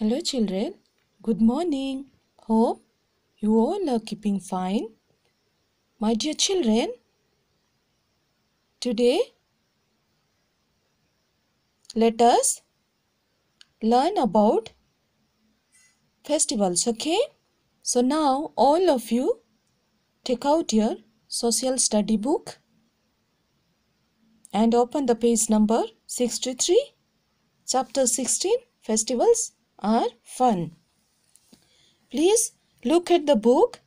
Hello children, good morning. Hope you all are keeping fine. My dear children, today let us learn about festivals, okay? So now all of you take out your social study book and open the page number 63, chapter 16, festivals are fun. Please look at the book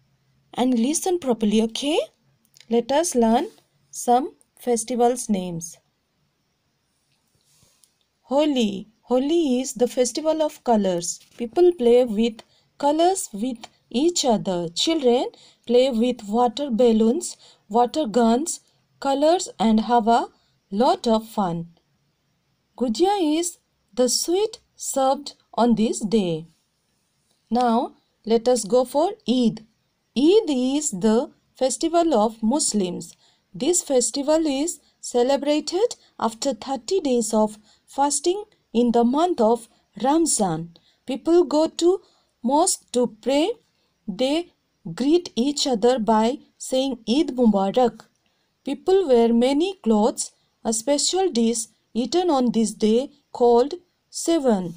and listen properly, okay? Let us learn some festivals' names. Holi. Holi is the festival of colors. People play with colors with each other. Children play with water balloons, water guns, colors and have a lot of fun. Gujia is the sweet served on this day. Now let us go for Eid. Eid is the festival of Muslims. This festival is celebrated after 30 days of fasting in the month of Ramzan. People go to mosque to pray. They greet each other by saying Eid Mubarak. People wear many clothes. A special dish eaten on this day called seven.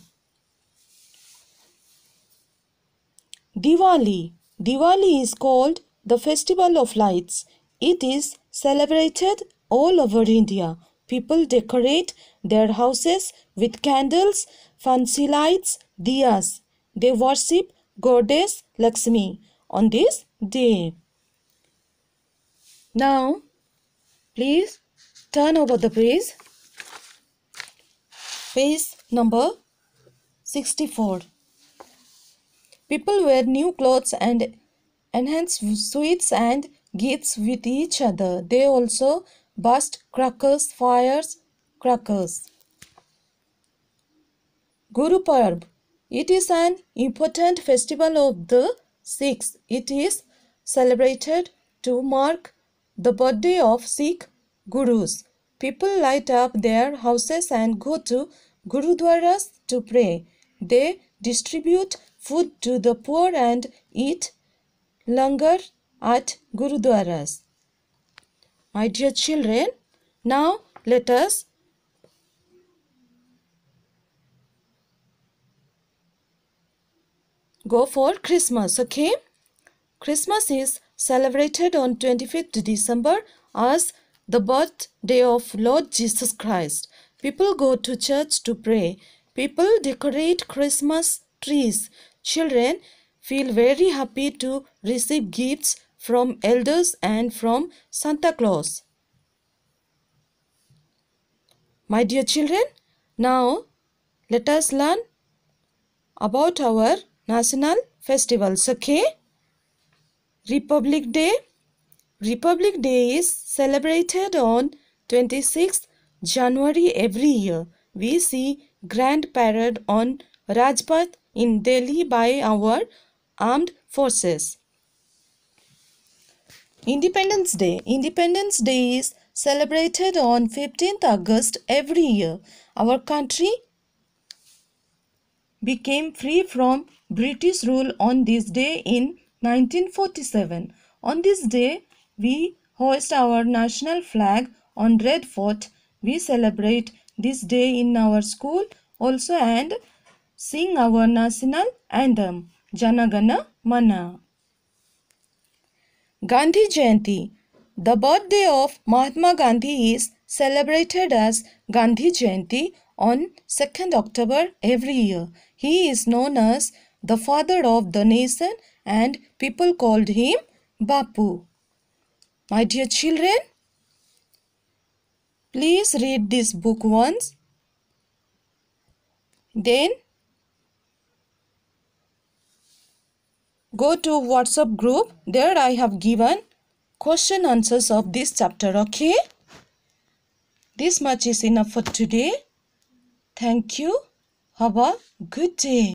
Diwali. Diwali is called the festival of lights. It is celebrated all over India. People decorate their houses with candles, fancy lights, diyas. They worship goddess Lakshmi on this day. Now, please turn over the page. Page number 64. People wear new clothes and enhance sweets and gifts with each other. They also burst crackers, fires, crackers. Guru Parab. It is an important festival of the Sikhs. It is celebrated to mark the birthday of Sikh gurus. People light up their houses and go to Gurudwaras to pray. They distribute food to the poor and eat langar at Gurudwaras. My dear children, now let us go for Christmas, okay? Christmas is celebrated on 25th December as the birthday of Lord Jesus Christ. People go to church to pray. People decorate Christmas trees Children feel very happy to receive gifts from elders and from Santa Claus. My dear children, now let us learn about our national festivals, okay? Republic Day. Republic Day is celebrated on 26th January every year. We see grand parade on Rajpath in Delhi by our armed forces. Independence Day. Independence Day is celebrated on 15th August every year. Our country became free from British rule on this day in 1947. On this day, we hoist our national flag on Red Fort. We celebrate this day in our school also and sing our national anthem Janagana Mana. Gandhi Jayanti The birthday of Mahatma Gandhi is celebrated as Gandhi Jayanti on 2nd October every year. He is known as the father of the nation and people called him Bapu. My dear children, please read this book once. Then go to whatsapp group there i have given question answers of this chapter okay this much is enough for today thank you have a good day